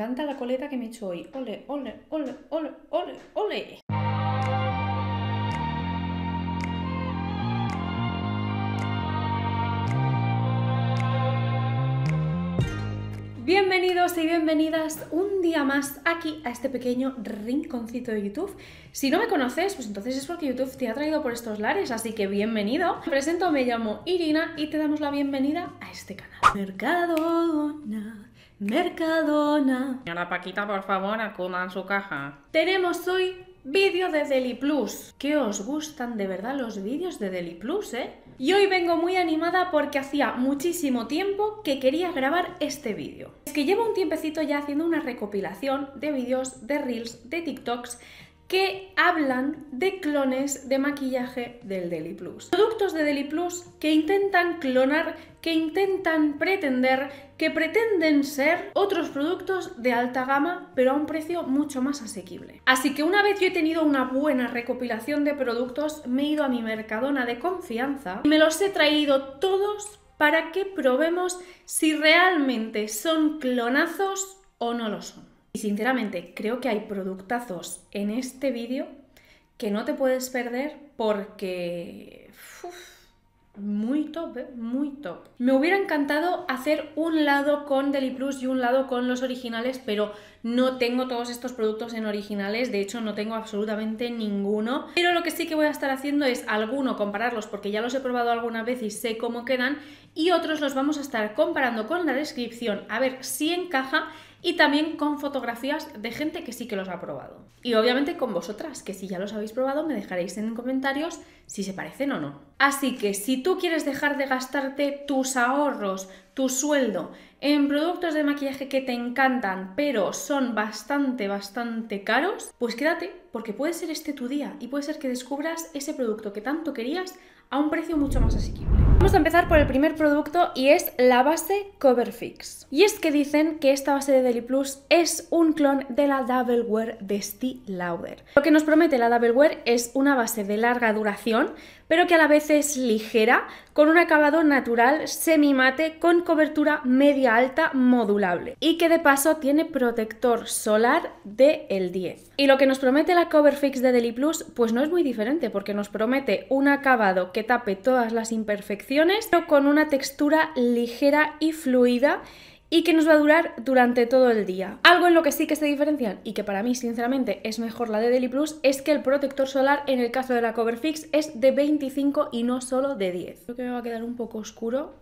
encanta la coleta que me he hecho hoy. Ole, ole, ole, ole, ole, Bienvenidos y bienvenidas un día más aquí a este pequeño rinconcito de YouTube. Si no me conoces, pues entonces es porque YouTube te ha traído por estos lares, así que bienvenido. Me presento, me llamo Irina y te damos la bienvenida a este canal. Mercadona Mercadona. Señora Paquita, por favor, acudan su caja. Tenemos hoy vídeo de Deli Plus. Que os gustan de verdad los vídeos de Deli Plus, ¿eh? Y hoy vengo muy animada porque hacía muchísimo tiempo que quería grabar este vídeo. Es que llevo un tiempecito ya haciendo una recopilación de vídeos, de reels, de TikToks que hablan de clones de maquillaje del Deli Plus. Productos de Deli Plus que intentan clonar, que intentan pretender, que pretenden ser otros productos de alta gama, pero a un precio mucho más asequible. Así que una vez yo he tenido una buena recopilación de productos, me he ido a mi mercadona de confianza y me los he traído todos para que probemos si realmente son clonazos o no lo son. Y sinceramente, creo que hay productazos en este vídeo que no te puedes perder porque... muy top, ¿eh? muy top. Me hubiera encantado hacer un lado con Deli Plus y un lado con los originales, pero no tengo todos estos productos en originales, de hecho no tengo absolutamente ninguno. Pero lo que sí que voy a estar haciendo es alguno compararlos porque ya los he probado alguna vez y sé cómo quedan, y otros los vamos a estar comparando con la descripción a ver si encaja y también con fotografías de gente que sí que los ha probado. Y obviamente con vosotras, que si ya los habéis probado me dejaréis en comentarios si se parecen o no. Así que si tú quieres dejar de gastarte tus ahorros, tu sueldo en productos de maquillaje que te encantan, pero son bastante, bastante caros, pues quédate, porque puede ser este tu día y puede ser que descubras ese producto que tanto querías a un precio mucho más asequible. Vamos a empezar por el primer producto y es la base Coverfix. Y es que dicen que esta base de Deli Plus es un clon de la Double Wear de Steve Lauder. Lo que nos promete la Double Wear es una base de larga duración pero que a la vez es ligera, con un acabado natural semi-mate con cobertura media alta modulable y que de paso tiene protector solar de el 10. Y lo que nos promete la Coverfix de Deli Plus pues no es muy diferente porque nos promete un acabado que tape todas las imperfecciones pero con una textura ligera y fluida y que nos va a durar durante todo el día. Algo en lo que sí que se diferencian y que para mí sinceramente es mejor la de Deli Plus es que el protector solar en el caso de la Coverfix es de 25 y no solo de 10. Creo que me va a quedar un poco oscuro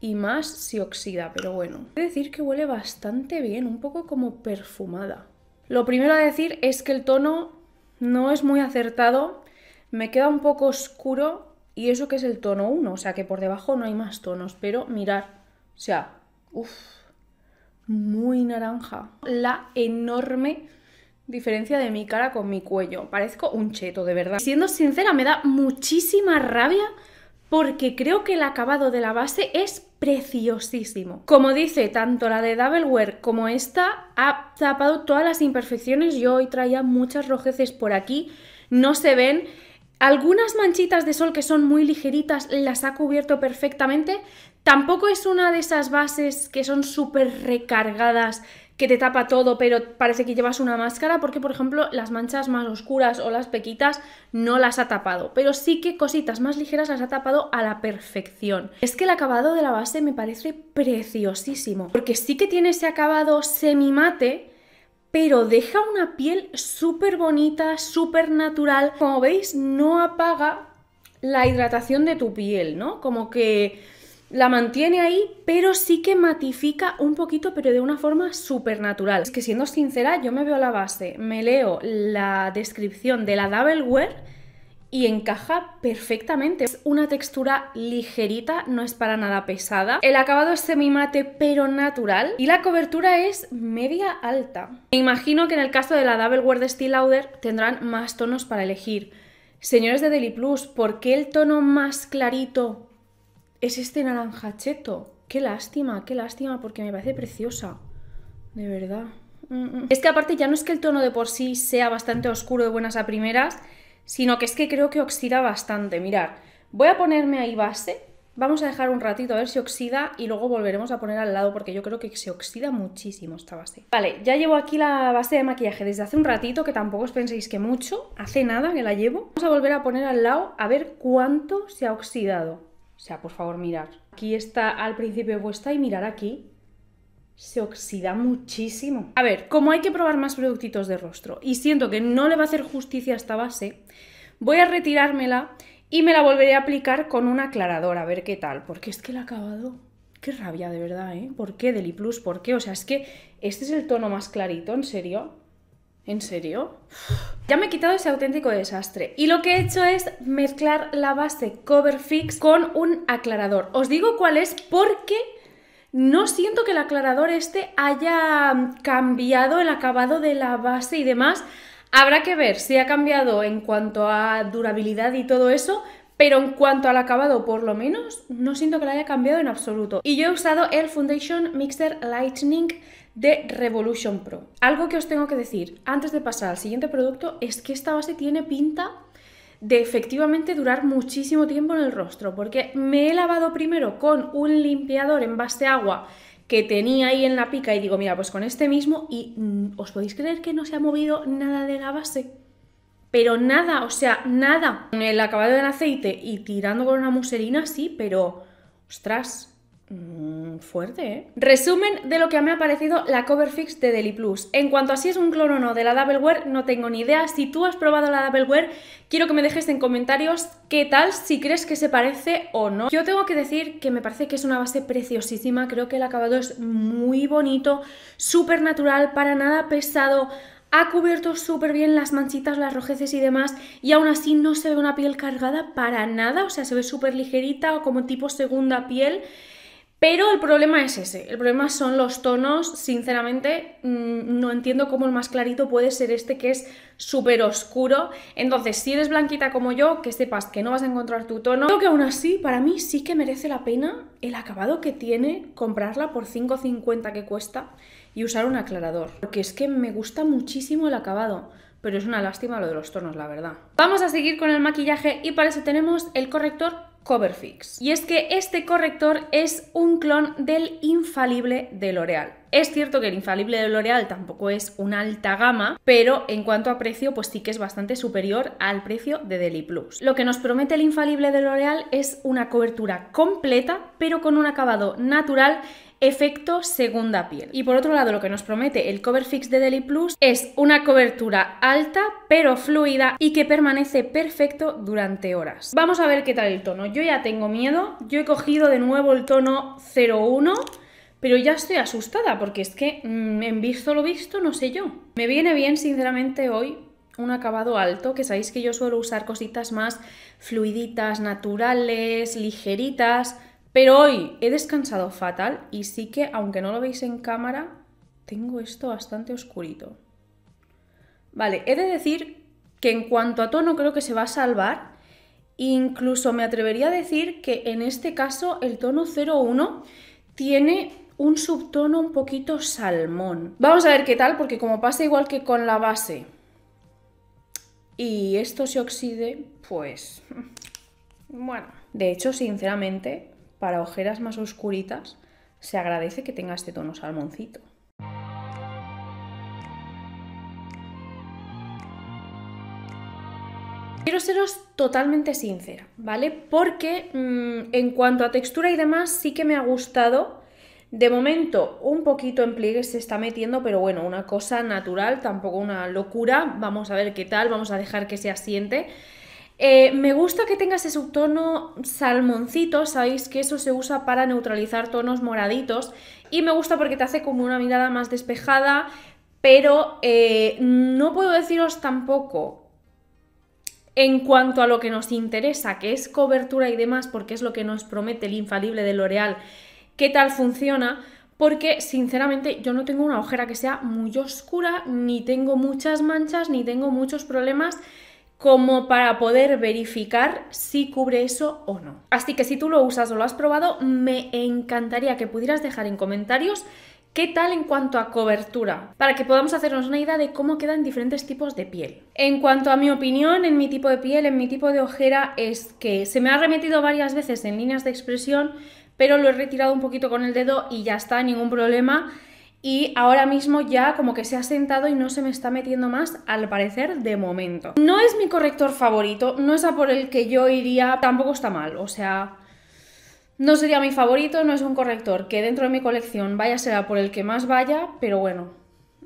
y más si oxida, pero bueno. He decir que huele bastante bien, un poco como perfumada. Lo primero a decir es que el tono no es muy acertado, me queda un poco oscuro y eso que es el tono 1, o sea que por debajo no hay más tonos, pero mirar, o sea, uff, muy naranja. La enorme diferencia de mi cara con mi cuello. Parezco un cheto, de verdad. Siendo sincera, me da muchísima rabia porque creo que el acabado de la base es preciosísimo. Como dice, tanto la de Double como esta ha tapado todas las imperfecciones. Yo hoy traía muchas rojeces por aquí, no se ven. Algunas manchitas de sol que son muy ligeritas las ha cubierto perfectamente, Tampoco es una de esas bases que son súper recargadas, que te tapa todo, pero parece que llevas una máscara, porque por ejemplo las manchas más oscuras o las pequitas no las ha tapado, pero sí que cositas más ligeras las ha tapado a la perfección. Es que el acabado de la base me parece preciosísimo, porque sí que tiene ese acabado semi-mate, pero deja una piel súper bonita, súper natural. Como veis, no apaga la hidratación de tu piel, ¿no? Como que la mantiene ahí, pero sí que matifica un poquito, pero de una forma súper natural. Es que siendo sincera, yo me veo la base, me leo la descripción de la Double Wear y encaja perfectamente. Es una textura ligerita, no es para nada pesada. El acabado es este semimate pero natural y la cobertura es media alta. Me imagino que en el caso de la Double Wear de Steel Lauder tendrán más tonos para elegir. Señores de Deli Plus, ¿por qué el tono más clarito es este naranja cheto. Qué lástima, qué lástima, porque me parece preciosa. De verdad. Mm, mm. Es que aparte ya no es que el tono de por sí sea bastante oscuro de buenas a primeras, sino que es que creo que oxida bastante. Mirad, voy a ponerme ahí base, vamos a dejar un ratito a ver si oxida y luego volveremos a poner al lado porque yo creo que se oxida muchísimo esta base. Vale, ya llevo aquí la base de maquillaje desde hace un ratito, que tampoco os penséis que mucho, hace nada que la llevo. Vamos a volver a poner al lado a ver cuánto se ha oxidado. O sea, por favor, mirar. Aquí está al principio puesta y mirar aquí. Se oxida muchísimo. A ver, como hay que probar más productitos de rostro y siento que no le va a hacer justicia a esta base, voy a retirármela y me la volveré a aplicar con un aclarador, a ver qué tal. Porque es que el acabado... Qué rabia, de verdad, ¿eh? ¿Por qué Deli Plus? ¿Por qué? O sea, es que este es el tono más clarito, en serio. ¿En serio? Ya me he quitado ese auténtico desastre. Y lo que he hecho es mezclar la base Cover Fix con un aclarador. Os digo cuál es porque no siento que el aclarador este haya cambiado el acabado de la base y demás. Habrá que ver si ha cambiado en cuanto a durabilidad y todo eso, pero en cuanto al acabado, por lo menos, no siento que lo haya cambiado en absoluto. Y yo he usado el Foundation Mixer Lightning de Revolution Pro. Algo que os tengo que decir antes de pasar al siguiente producto es que esta base tiene pinta de efectivamente durar muchísimo tiempo en el rostro, porque me he lavado primero con un limpiador en base agua que tenía ahí en la pica y digo, mira, pues con este mismo y mm, os podéis creer que no se ha movido nada de la base. Pero nada, o sea, nada. El acabado en aceite y tirando con una muselina, sí, pero... Ostras, Mm, fuerte, ¿eh? Resumen de lo que me ha parecido la cover fix de Deli Plus. En cuanto a si es un clon o no de la Double Wear, no tengo ni idea. Si tú has probado la Double Wear, quiero que me dejes en comentarios qué tal, si crees que se parece o no. Yo tengo que decir que me parece que es una base preciosísima. Creo que el acabado es muy bonito, súper natural, para nada pesado ha cubierto súper bien las manchitas, las rojeces y demás, y aún así no se ve una piel cargada para nada, o sea, se ve súper ligerita o como tipo segunda piel. Pero el problema es ese, el problema son los tonos, sinceramente mm, no entiendo cómo el más clarito puede ser este que es súper oscuro. Entonces, si eres blanquita como yo, que sepas que no vas a encontrar tu tono. Creo que aún así, para mí sí que merece la pena el acabado que tiene comprarla por 5,50 que cuesta y usar un aclarador. Porque es que me gusta muchísimo el acabado pero es una lástima lo de los tonos, la verdad. Vamos a seguir con el maquillaje y para eso tenemos el corrector Coverfix. Y es que este corrector es un clon del infalible de L'Oreal. Es cierto que el infalible de L'Oreal tampoco es una alta gama, pero en cuanto a precio, pues sí que es bastante superior al precio de Deli Plus. Lo que nos promete el infalible de L'Oreal es una cobertura completa, pero con un acabado natural efecto segunda piel. Y por otro lado, lo que nos promete el Cover Fix de Deli Plus es una cobertura alta pero fluida y que permanece perfecto durante horas. Vamos a ver qué tal el tono. Yo ya tengo miedo, yo he cogido de nuevo el tono 01 pero ya estoy asustada porque es que mm, en visto lo visto no sé yo. Me viene bien sinceramente hoy un acabado alto, que sabéis que yo suelo usar cositas más fluiditas, naturales, ligeritas, pero hoy he descansado fatal y sí que, aunque no lo veis en cámara, tengo esto bastante oscurito. Vale, he de decir que en cuanto a tono creo que se va a salvar. Incluso me atrevería a decir que en este caso el tono 01 tiene un subtono un poquito salmón. Vamos a ver qué tal, porque como pasa igual que con la base y esto se oxide, pues... Bueno, de hecho, sinceramente, para ojeras más oscuritas, se agradece que tenga este tono salmoncito. Quiero seros totalmente sincera, ¿vale? Porque mm, en cuanto a textura y demás, sí que me ha gustado. De momento, un poquito en pliegue se está metiendo, pero bueno, una cosa natural, tampoco una locura. Vamos a ver qué tal, vamos a dejar que se asiente. Eh, me gusta que tenga ese subtono salmoncito, sabéis que eso se usa para neutralizar tonos moraditos y me gusta porque te hace como una mirada más despejada, pero eh, no puedo deciros tampoco en cuanto a lo que nos interesa, que es cobertura y demás, porque es lo que nos promete el infalible de L'Oreal, qué tal funciona, porque sinceramente yo no tengo una ojera que sea muy oscura, ni tengo muchas manchas, ni tengo muchos problemas como para poder verificar si cubre eso o no. Así que si tú lo usas o lo has probado, me encantaría que pudieras dejar en comentarios ¿Qué tal en cuanto a cobertura? Para que podamos hacernos una idea de cómo quedan diferentes tipos de piel. En cuanto a mi opinión, en mi tipo de piel, en mi tipo de ojera, es que se me ha remetido varias veces en líneas de expresión, pero lo he retirado un poquito con el dedo y ya está, ningún problema y ahora mismo ya como que se ha sentado y no se me está metiendo más, al parecer, de momento. No es mi corrector favorito, no es a por el que yo iría, tampoco está mal, o sea... No sería mi favorito, no es un corrector que dentro de mi colección vaya a por el que más vaya, pero bueno,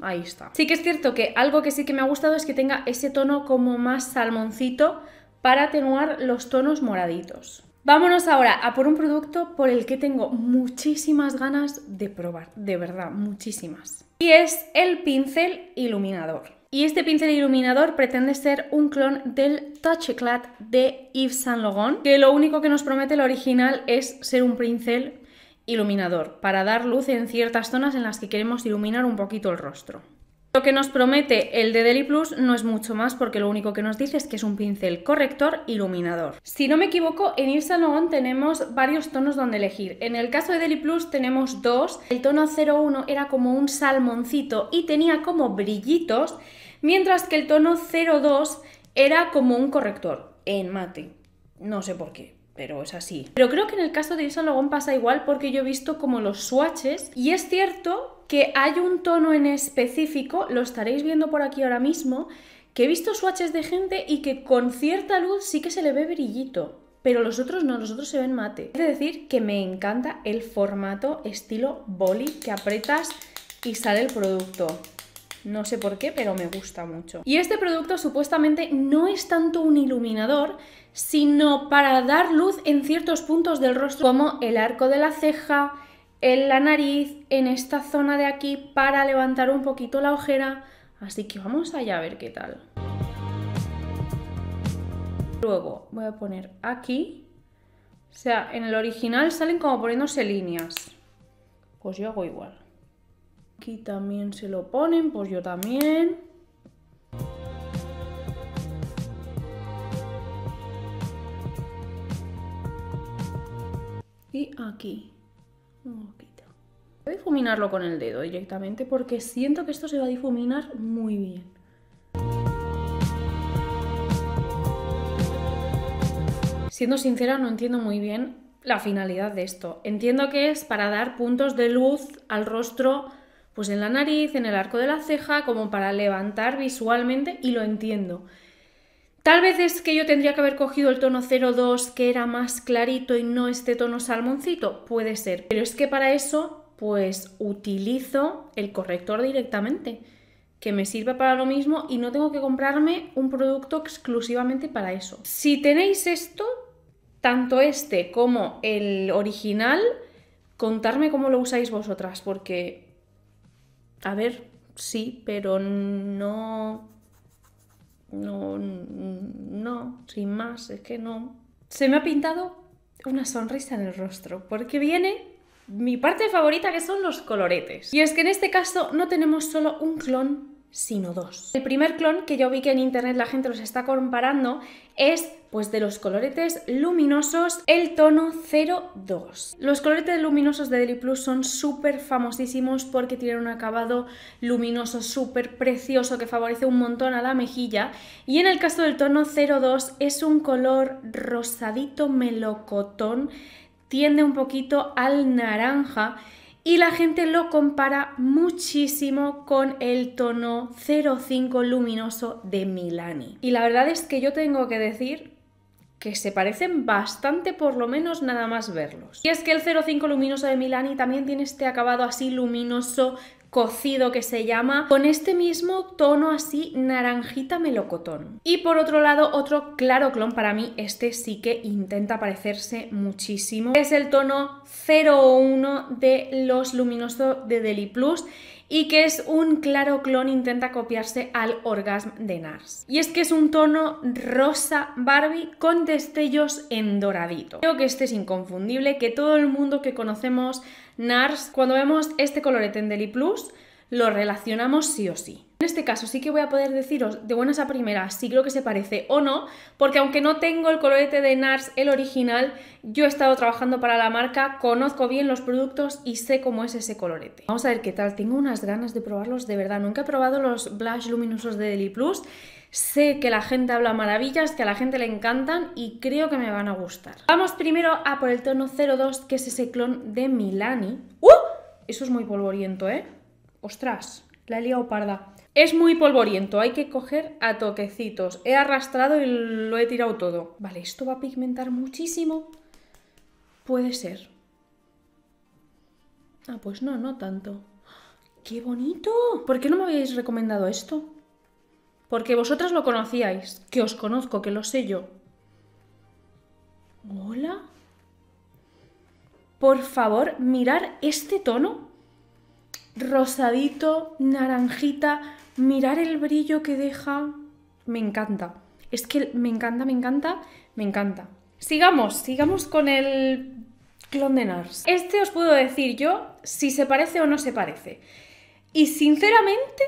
ahí está. Sí que es cierto que algo que sí que me ha gustado es que tenga ese tono como más salmoncito para atenuar los tonos moraditos. Vámonos ahora a por un producto por el que tengo muchísimas ganas de probar, de verdad, muchísimas. Y es el pincel iluminador. Y este pincel iluminador pretende ser un clon del Touch Eclat de Yves Saint Laurent, que lo único que nos promete el original es ser un pincel iluminador, para dar luz en ciertas zonas en las que queremos iluminar un poquito el rostro. Lo que nos promete el de Deli Plus no es mucho más porque lo único que nos dice es que es un pincel corrector iluminador. Si no me equivoco, en Yves tenemos varios tonos donde elegir. En el caso de Deli Plus tenemos dos. El tono 01 era como un salmoncito y tenía como brillitos, mientras que el tono 02 era como un corrector en mate. No sé por qué, pero es así. Pero creo que en el caso de Isa pasa igual porque yo he visto como los swatches y es cierto que hay un tono en específico, lo estaréis viendo por aquí ahora mismo, que he visto swatches de gente y que con cierta luz sí que se le ve brillito pero los otros no, los otros se ven mate. Es decir que me encanta el formato estilo boli que apretas y sale el producto. No sé por qué, pero me gusta mucho. Y este producto supuestamente no es tanto un iluminador, sino para dar luz en ciertos puntos del rostro, como el arco de la ceja, en la nariz, en esta zona de aquí, para levantar un poquito la ojera. Así que vamos allá a ver qué tal. Luego voy a poner aquí. O sea, en el original salen como poniéndose líneas. Pues yo hago igual. Aquí también se lo ponen, pues yo también. y aquí. Voy a difuminarlo con el dedo directamente porque siento que esto se va a difuminar muy bien. Siendo sincera, no entiendo muy bien la finalidad de esto. Entiendo que es para dar puntos de luz al rostro, pues en la nariz, en el arco de la ceja, como para levantar visualmente y lo entiendo. Tal vez es que yo tendría que haber cogido el tono 02 que era más clarito y no este tono salmoncito, puede ser, pero es que para eso pues utilizo el corrector directamente, que me sirva para lo mismo y no tengo que comprarme un producto exclusivamente para eso. Si tenéis esto, tanto este como el original, contarme cómo lo usáis vosotras, porque, a ver, sí, pero no no, no, sin más, es que no. Se me ha pintado una sonrisa en el rostro, porque viene mi parte favorita que son los coloretes. Y es que en este caso no tenemos solo un clon, sino dos. El primer clon que yo vi que en internet la gente los está comparando es pues de los coloretes luminosos, el tono 02. Los coloretes luminosos de Deli Plus son súper famosísimos porque tienen un acabado luminoso súper precioso que favorece un montón a la mejilla. Y en el caso del tono 02 es un color rosadito melocotón, tiende un poquito al naranja y la gente lo compara muchísimo con el tono 05 luminoso de Milani. Y la verdad es que yo tengo que decir que se parecen bastante por lo menos nada más verlos. Y es que el 05 luminoso de Milani también tiene este acabado así luminoso cocido que se llama, con este mismo tono así naranjita melocotón. Y por otro lado, otro claro clon para mí, este sí que intenta parecerse muchísimo, es el tono 01 de los luminoso de Deli Plus y que es un claro clon intenta copiarse al orgasmo de Nars. Y es que es un tono rosa Barbie con destellos en doradito. Creo que este es inconfundible, que todo el mundo que conocemos Nars, cuando vemos este color en Deli Plus, lo relacionamos sí o sí. En este caso sí que voy a poder deciros de buenas a primeras si creo que se parece o no, porque aunque no tengo el colorete de NARS, el original, yo he estado trabajando para la marca, conozco bien los productos y sé cómo es ese colorete. Vamos a ver qué tal, tengo unas ganas de probarlos de verdad, nunca he probado los blush luminosos de Deli Plus, Sé que la gente habla maravillas, que a la gente le encantan y creo que me van a gustar. Vamos primero a por el tono 02, que es ese clon de Milani. ¡Uh! Eso es muy polvoriento, ¿eh? ¡Ostras! La he liado parda. Es muy polvoriento, hay que coger a toquecitos. He arrastrado y lo he tirado todo. Vale, esto va a pigmentar muchísimo. Puede ser. Ah, pues no, no tanto. ¡Qué bonito! ¿Por qué no me habéis recomendado esto? Porque vosotras lo conocíais, que os conozco, que lo sé yo. ¿Hola? Por favor, mirar este tono. Rosadito, naranjita, mirar el brillo que deja, me encanta. Es que me encanta, me encanta, me encanta. Sigamos, sigamos con el clon de Nars. Este os puedo decir yo si se parece o no se parece. Y sinceramente,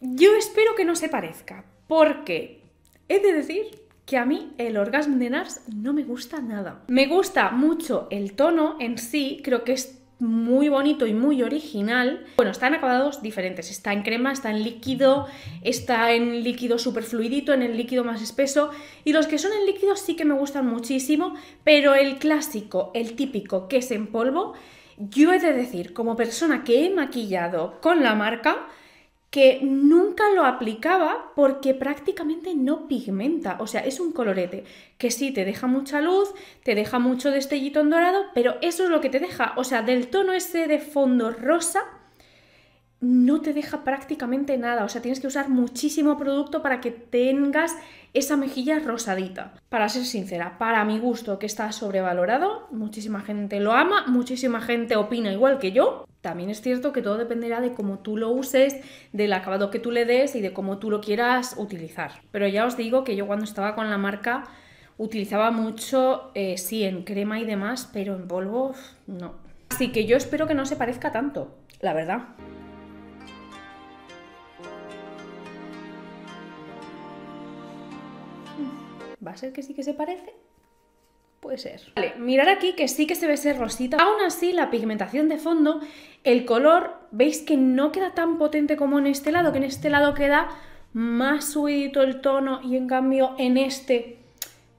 yo espero que no se parezca, porque he de decir que a mí el orgasmo de Nars no me gusta nada. Me gusta mucho el tono en sí, creo que es muy bonito y muy original. Bueno, están acabados diferentes. Está en crema, está en líquido, está en líquido súper fluidito, en el líquido más espeso. Y los que son en líquido sí que me gustan muchísimo, pero el clásico, el típico, que es en polvo, yo he de decir, como persona que he maquillado con la marca, que nunca lo aplicaba porque prácticamente no pigmenta, o sea, es un colorete que sí te deja mucha luz, te deja mucho destellito en dorado, pero eso es lo que te deja, o sea, del tono ese de fondo rosa no te deja prácticamente nada, o sea, tienes que usar muchísimo producto para que tengas esa mejilla rosadita. Para ser sincera, para mi gusto que está sobrevalorado, muchísima gente lo ama, muchísima gente opina igual que yo. También es cierto que todo dependerá de cómo tú lo uses, del acabado que tú le des y de cómo tú lo quieras utilizar. Pero ya os digo que yo cuando estaba con la marca utilizaba mucho, eh, sí, en crema y demás, pero en polvo no. Así que yo espero que no se parezca tanto, la verdad. ¿va a ser que sí que se parece? Puede ser. Vale, mirar aquí que sí que se ve ser rosita. Aún así, la pigmentación de fondo, el color, veis que no queda tan potente como en este lado, que en este lado queda más suedito el tono y en cambio en este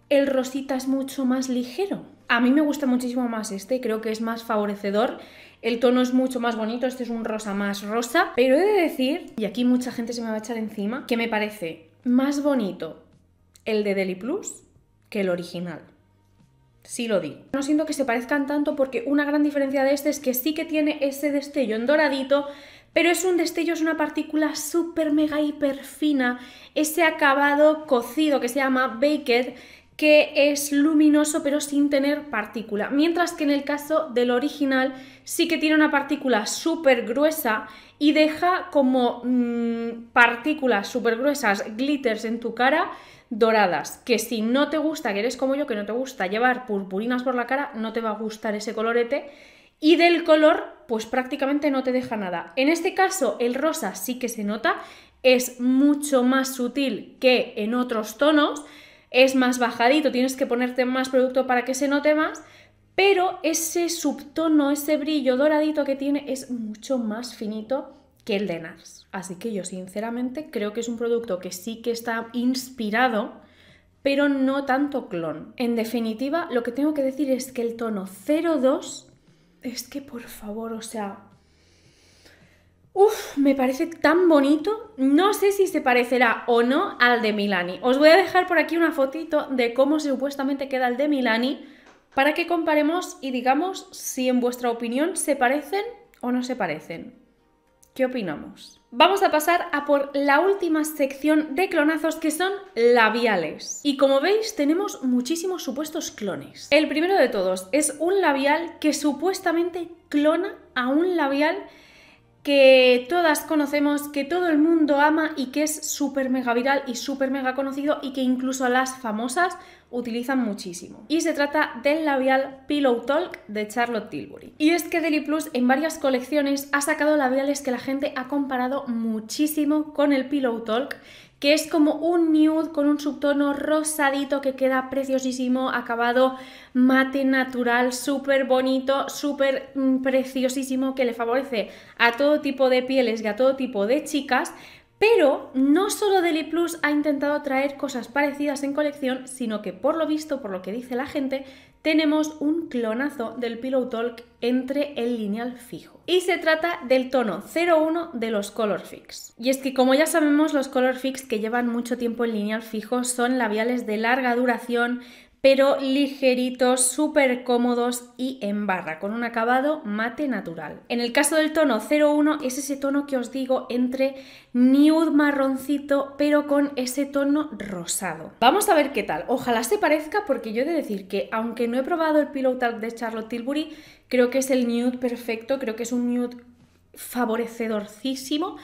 el rosita es mucho más ligero. A mí me gusta muchísimo más este, creo que es más favorecedor. El tono es mucho más bonito, este es un rosa más rosa. Pero he de decir, y aquí mucha gente se me va a echar encima, que me parece más bonito el de Deli Plus que el original. Sí lo di. No siento que se parezcan tanto porque una gran diferencia de este es que sí que tiene ese destello en doradito, pero es un destello, es una partícula súper mega hiper fina, ese acabado cocido que se llama baked, que es luminoso pero sin tener partícula. Mientras que en el caso del original sí que tiene una partícula súper gruesa y deja como mm, partículas súper gruesas, glitters en tu cara doradas, que si no te gusta, que eres como yo, que no te gusta llevar purpurinas por la cara, no te va a gustar ese colorete. Y del color, pues prácticamente no te deja nada. En este caso, el rosa sí que se nota, es mucho más sutil que en otros tonos, es más bajadito, tienes que ponerte más producto para que se note más, pero ese subtono, ese brillo doradito que tiene es mucho más finito que el de NARS. Así que yo sinceramente creo que es un producto que sí que está inspirado, pero no tanto clon. En definitiva, lo que tengo que decir es que el tono 02 es que por favor, o sea, Uf, me parece tan bonito. No sé si se parecerá o no al de Milani. Os voy a dejar por aquí una fotito de cómo supuestamente queda el de Milani para que comparemos y digamos si en vuestra opinión se parecen o no se parecen. ¿Qué opinamos? Vamos a pasar a por la última sección de clonazos que son labiales. Y como veis tenemos muchísimos supuestos clones. El primero de todos es un labial que supuestamente clona a un labial que todas conocemos, que todo el mundo ama y que es súper mega viral y súper mega conocido y que incluso las famosas utilizan muchísimo. Y se trata del labial Pillow Talk de Charlotte Tilbury. Y es que Deli Plus en varias colecciones ha sacado labiales que la gente ha comparado muchísimo con el Pillow Talk que es como un nude con un subtono rosadito que queda preciosísimo, acabado mate natural, súper bonito, súper mm, preciosísimo, que le favorece a todo tipo de pieles y a todo tipo de chicas, pero no solo Deli Plus ha intentado traer cosas parecidas en colección, sino que por lo visto, por lo que dice la gente, tenemos un clonazo del Pillow Talk entre el lineal fijo. Y se trata del tono 01 de los Color Fix. Y es que como ya sabemos, los Color Fix que llevan mucho tiempo en lineal fijo son labiales de larga duración, pero ligeritos, súper cómodos y en barra, con un acabado mate natural. En el caso del tono 01 es ese tono que os digo entre nude marroncito, pero con ese tono rosado. Vamos a ver qué tal. Ojalá se parezca porque yo he de decir que aunque no he probado el Pillow Talk de Charlotte Tilbury, creo que es el nude perfecto, creo que es un nude favorecedorcísimo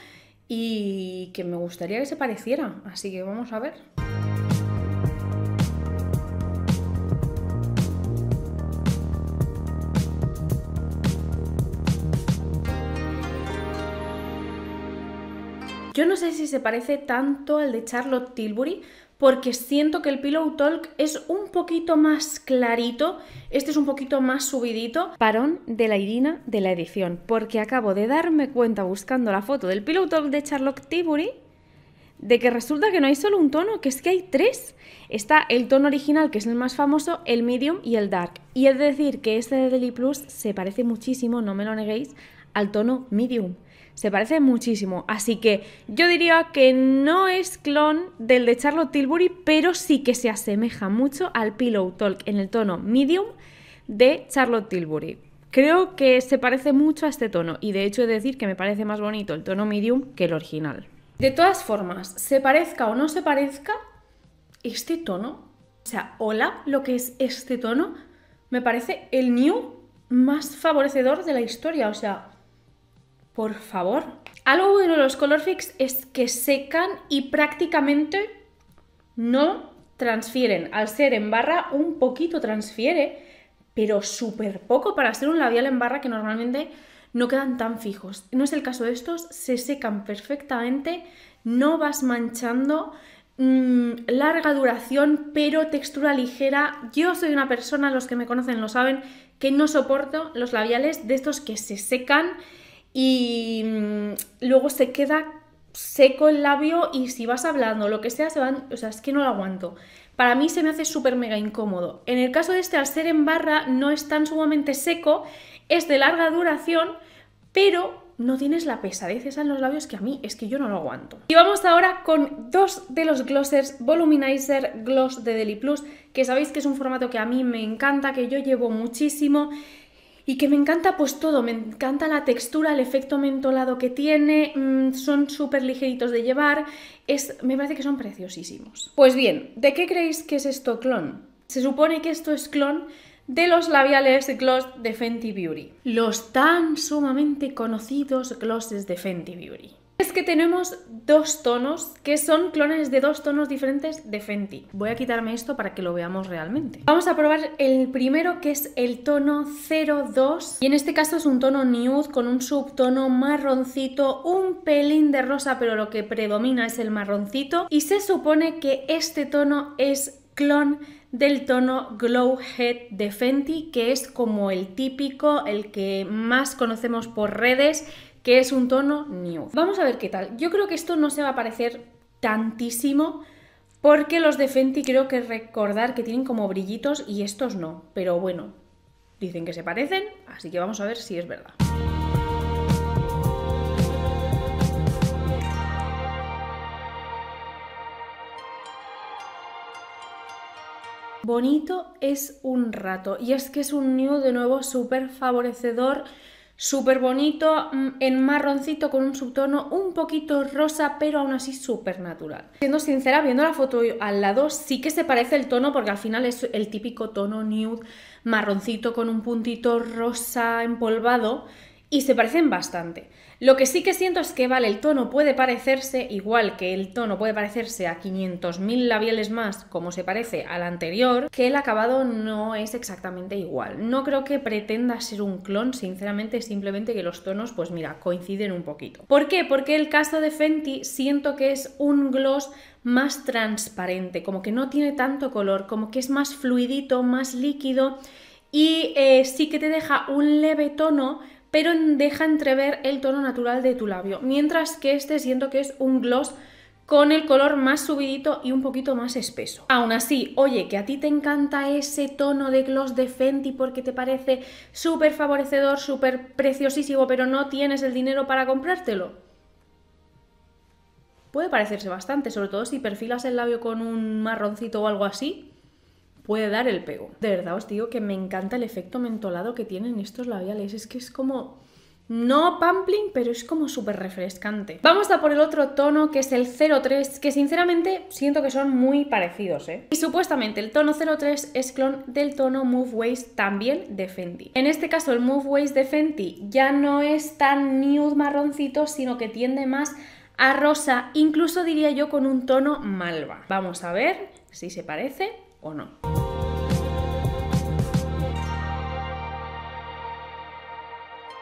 y que me gustaría que se pareciera. Así que vamos a ver. Yo no sé si se parece tanto al de Charlotte Tilbury, porque siento que el Pillow Talk es un poquito más clarito, este es un poquito más subidito. Parón de la Irina de la edición, porque acabo de darme cuenta buscando la foto del Pillow Talk de Charlotte Tilbury de que resulta que no hay solo un tono, que es que hay tres. Está el tono original, que es el más famoso, el medium y el dark. Y es decir, que este de Deli Plus se parece muchísimo, no me lo neguéis, al tono medium se parece muchísimo. Así que yo diría que no es clon del de Charlotte Tilbury, pero sí que se asemeja mucho al Pillow Talk en el tono medium de Charlotte Tilbury. Creo que se parece mucho a este tono y de hecho he de decir que me parece más bonito el tono medium que el original. De todas formas, se parezca o no se parezca, este tono, o sea, hola, lo que es este tono, me parece el new más favorecedor de la historia. O sea, por favor. Algo bueno de los Color Fix es que secan y prácticamente no transfieren. Al ser en barra, un poquito transfiere, pero súper poco para ser un labial en barra que normalmente no quedan tan fijos. No es el caso de estos, se secan perfectamente, no vas manchando, mm, larga duración, pero textura ligera. Yo soy una persona, los que me conocen lo saben, que no soporto los labiales de estos que se secan y mm, luego se queda seco el labio y si vas hablando, lo que sea, se van, o sea, es que no lo aguanto. Para mí se me hace súper mega incómodo. En el caso de este, al ser en barra, no es tan sumamente seco, es de larga duración, pero no tienes la pesadez en los labios que a mí es que yo no lo aguanto. Y vamos ahora con dos de los glossers Voluminizer Gloss de Deli Plus, que sabéis que es un formato que a mí me encanta, que yo llevo muchísimo, y que me encanta pues todo, me encanta la textura, el efecto mentolado que tiene, mm, son súper ligeritos de llevar, es, me parece que son preciosísimos. Pues bien, ¿de qué creéis que es esto clon? Se supone que esto es clon de los labiales gloss de Fenty Beauty, los tan sumamente conocidos glosses de Fenty Beauty que tenemos dos tonos que son clones de dos tonos diferentes de Fenty. Voy a quitarme esto para que lo veamos realmente. Vamos a probar el primero que es el tono 02 y en este caso es un tono nude con un subtono marroncito, un pelín de rosa pero lo que predomina es el marroncito y se supone que este tono es clon del tono Glow Head de Fenty que es como el típico, el que más conocemos por redes que es un tono nude. Vamos a ver qué tal. Yo creo que esto no se va a parecer tantísimo porque los de Fenty creo que recordar que tienen como brillitos y estos no. Pero bueno, dicen que se parecen, así que vamos a ver si es verdad. Bonito es un rato y es que es un nude de nuevo súper favorecedor súper bonito, mm, en marroncito con un subtono un poquito rosa, pero aún así súper natural. Siendo sincera, viendo la foto al lado, sí que se parece el tono, porque al final es el típico tono nude, marroncito con un puntito rosa empolvado, y se parecen bastante. Lo que sí que siento es que, vale, el tono puede parecerse, igual que el tono puede parecerse a 500.000 labiales más, como se parece al anterior, que el acabado no es exactamente igual. No creo que pretenda ser un clon, sinceramente, simplemente que los tonos, pues mira, coinciden un poquito. ¿Por qué? Porque el caso de Fenty siento que es un gloss más transparente, como que no tiene tanto color, como que es más fluidito, más líquido y eh, sí que te deja un leve tono, pero deja entrever el tono natural de tu labio, mientras que este siento que es un gloss con el color más subidito y un poquito más espeso. Aún así, oye, que a ti te encanta ese tono de gloss de Fenty porque te parece súper favorecedor, súper preciosísimo, pero no tienes el dinero para comprártelo. Puede parecerse bastante, sobre todo si perfilas el labio con un marroncito o algo así puede dar el pego. De verdad os digo que me encanta el efecto mentolado que tienen estos labiales, es que es como... No pampling, pero es como súper refrescante. Vamos a por el otro tono, que es el 03, que sinceramente siento que son muy parecidos, ¿eh? Y supuestamente el tono 03 es clon del tono Move Waves también de Fenty. En este caso el Move Waves de Fenty ya no es tan nude marroncito, sino que tiende más a rosa, incluso diría yo con un tono malva. Vamos a ver si se parece o no.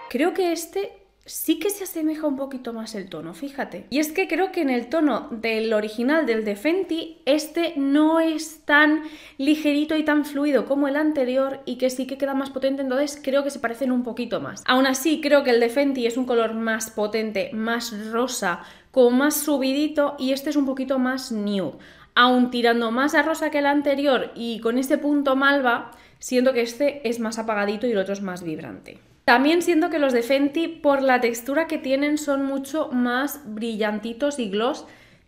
Creo que este sí que se asemeja un poquito más el tono, fíjate. Y es que creo que en el tono del original del Defenty, este no es tan ligerito y tan fluido como el anterior y que sí que queda más potente, entonces creo que se parecen un poquito más. Aún así, creo que el de es un color más potente, más rosa, como más subidito y este es un poquito más nude aún tirando más a rosa que el anterior y con este punto malva, siento que este es más apagadito y el otro es más vibrante. También siento que los de Fenty, por la textura que tienen, son mucho más brillantitos y gloss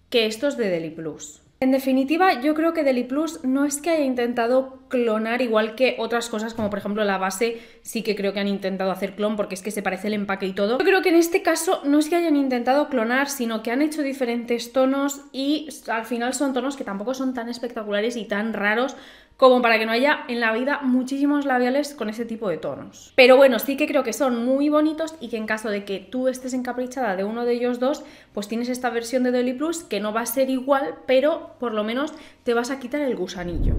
que estos de Deli Plus. En definitiva, yo creo que Deli Plus no es que haya intentado clonar igual que otras cosas, como por ejemplo la base, sí que creo que han intentado hacer clon porque es que se parece el empaque y todo. Yo creo que en este caso no es que hayan intentado clonar, sino que han hecho diferentes tonos y al final son tonos que tampoco son tan espectaculares y tan raros, como para que no haya en la vida muchísimos labiales con ese tipo de tonos. Pero bueno, sí que creo que son muy bonitos y que en caso de que tú estés encaprichada de uno de ellos dos, pues tienes esta versión de Dolly Plus que no va a ser igual, pero por lo menos te vas a quitar el gusanillo.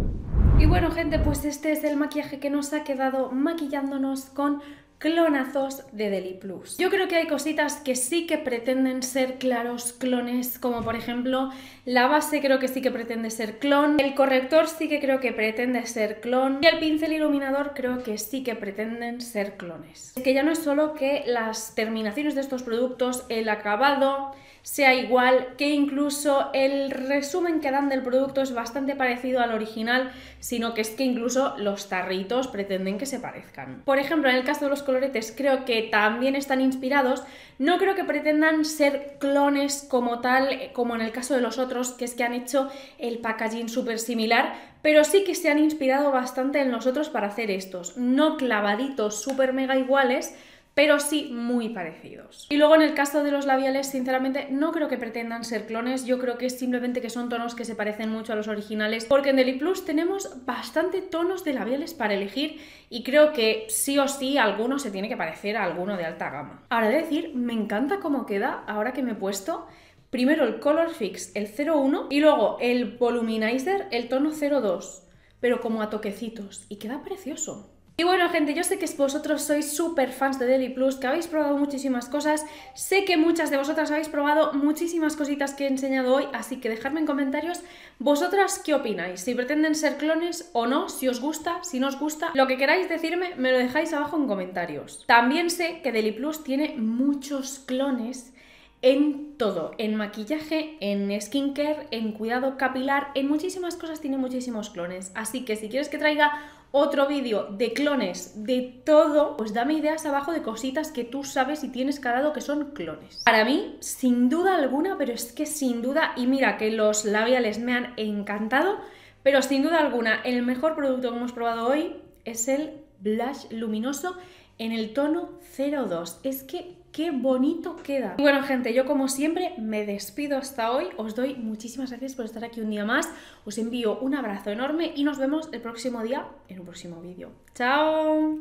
Y bueno gente, pues este es el maquillaje que nos ha quedado maquillándonos con clonazos de Deli Plus. Yo creo que hay cositas que sí que pretenden ser claros clones, como por ejemplo la base creo que sí que pretende ser clon, el corrector sí que creo que pretende ser clon y el pincel iluminador creo que sí que pretenden ser clones. Es que ya no es solo que las terminaciones de estos productos, el acabado, sea igual, que incluso el resumen que dan del producto es bastante parecido al original, sino que es que incluso los tarritos pretenden que se parezcan. Por ejemplo, en el caso de los coloretes creo que también están inspirados, no creo que pretendan ser clones como tal, como en el caso de los otros, que es que han hecho el packaging súper similar, pero sí que se han inspirado bastante en los otros para hacer estos, no clavaditos súper mega iguales, pero sí muy parecidos. Y luego en el caso de los labiales, sinceramente, no creo que pretendan ser clones, yo creo que es simplemente que son tonos que se parecen mucho a los originales, porque en Deli Plus tenemos bastante tonos de labiales para elegir y creo que sí o sí alguno se tiene que parecer a alguno de alta gama. Ahora de decir, me encanta cómo queda ahora que me he puesto primero el Color Fix, el 01, y luego el Voluminizer, el tono 02, pero como a toquecitos, y queda precioso. Y bueno gente, yo sé que vosotros sois súper fans de Deli Plus, que habéis probado muchísimas cosas, sé que muchas de vosotras habéis probado muchísimas cositas que he enseñado hoy, así que dejadme en comentarios vosotras qué opináis, si pretenden ser clones o no, si os gusta, si no os gusta, lo que queráis decirme me lo dejáis abajo en comentarios. También sé que Deli Plus tiene muchos clones en todo, en maquillaje, en skincare, en cuidado capilar, en muchísimas cosas tiene muchísimos clones. Así que si quieres que traiga otro vídeo de clones de todo, pues dame ideas abajo de cositas que tú sabes y tienes calado que son clones. Para mí, sin duda alguna, pero es que sin duda, y mira que los labiales me han encantado, pero sin duda alguna, el mejor producto que hemos probado hoy es el blush luminoso en el tono 02. Es que qué bonito queda. bueno, gente, yo como siempre me despido hasta hoy. Os doy muchísimas gracias por estar aquí un día más. Os envío un abrazo enorme y nos vemos el próximo día en un próximo vídeo. ¡Chao!